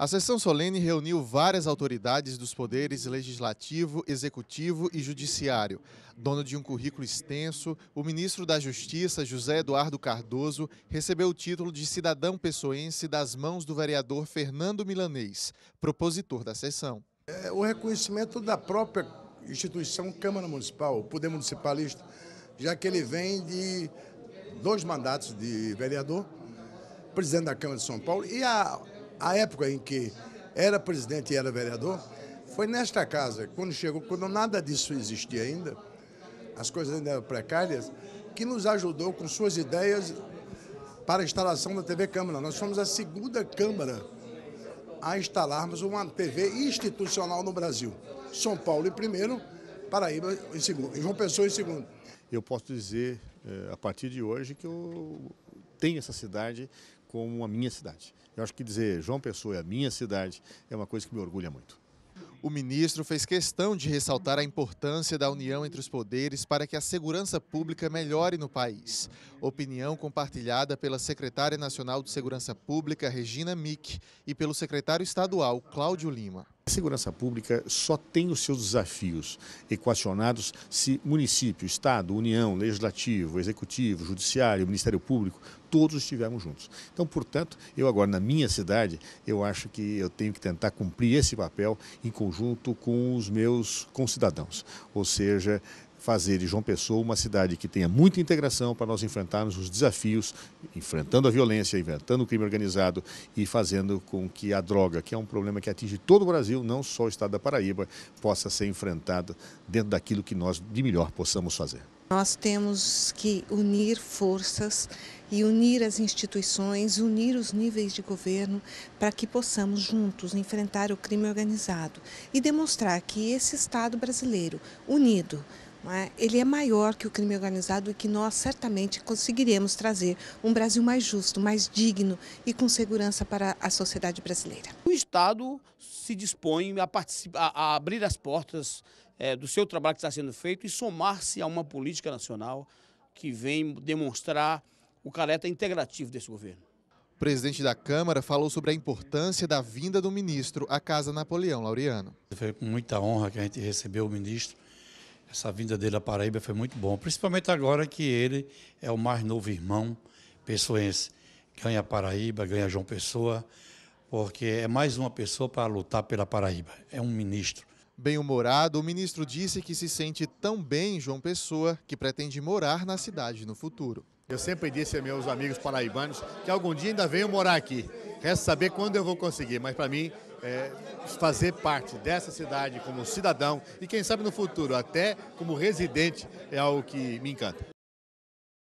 A sessão solene reuniu várias autoridades dos poderes legislativo, executivo e judiciário. Dono de um currículo extenso, o ministro da Justiça, José Eduardo Cardoso, recebeu o título de cidadão pessoense das mãos do vereador Fernando Milanês, propositor da sessão. É o reconhecimento da própria instituição Câmara Municipal, o poder municipalista, já que ele vem de dois mandatos de vereador, presidente da Câmara de São Paulo e a a época em que era presidente e era vereador, foi nesta casa, quando chegou, quando nada disso existia ainda, as coisas ainda eram precárias, que nos ajudou com suas ideias para a instalação da TV Câmara. Nós fomos a segunda Câmara a instalarmos uma TV institucional no Brasil. São Paulo em primeiro, Paraíba em segundo, e João Pessoa em segundo. Eu posso dizer, eh, a partir de hoje, que eu tenho essa cidade como a minha cidade. Eu acho que dizer João Pessoa é a minha cidade é uma coisa que me orgulha muito. O ministro fez questão de ressaltar a importância da união entre os poderes para que a segurança pública melhore no país. Opinião compartilhada pela secretária nacional de Segurança Pública, Regina Mick, e pelo secretário estadual, Cláudio Lima. A segurança pública só tem os seus desafios equacionados se município, Estado, União, Legislativo, Executivo, Judiciário, Ministério Público, todos estivermos juntos. Então, portanto, eu agora na minha cidade, eu acho que eu tenho que tentar cumprir esse papel em conjunto com os meus concidadãos, ou seja, fazer de João Pessoa uma cidade que tenha muita integração para nós enfrentarmos os desafios, enfrentando a violência, enfrentando o crime organizado e fazendo com que a droga, que é um problema que atinge todo o Brasil, não só o estado da Paraíba, possa ser enfrentada dentro daquilo que nós de melhor possamos fazer. Nós temos que unir forças e unir as instituições, unir os níveis de governo para que possamos juntos enfrentar o crime organizado e demonstrar que esse Estado brasileiro unido é? ele é maior que o crime organizado e que nós certamente conseguiremos trazer um Brasil mais justo, mais digno e com segurança para a sociedade brasileira. O Estado se dispõe a, a abrir as portas é, do seu trabalho que está sendo feito e somar-se a uma política nacional que vem demonstrar o caráter integrativo desse governo. O presidente da Câmara falou sobre a importância da vinda do ministro à Casa Napoleão Laureano. Foi com muita honra que a gente recebeu o ministro essa vinda dele à Paraíba foi muito bom, principalmente agora que ele é o mais novo irmão pessoense. Ganha Paraíba, ganha João Pessoa, porque é mais uma pessoa para lutar pela Paraíba. É um ministro. Bem-humorado, o ministro disse que se sente tão bem João Pessoa que pretende morar na cidade no futuro. Eu sempre disse a meus amigos paraibanos que algum dia ainda venho morar aqui. Resta saber quando eu vou conseguir, mas para mim é, fazer parte dessa cidade como cidadão e, quem sabe, no futuro, até como residente, é algo que me encanta.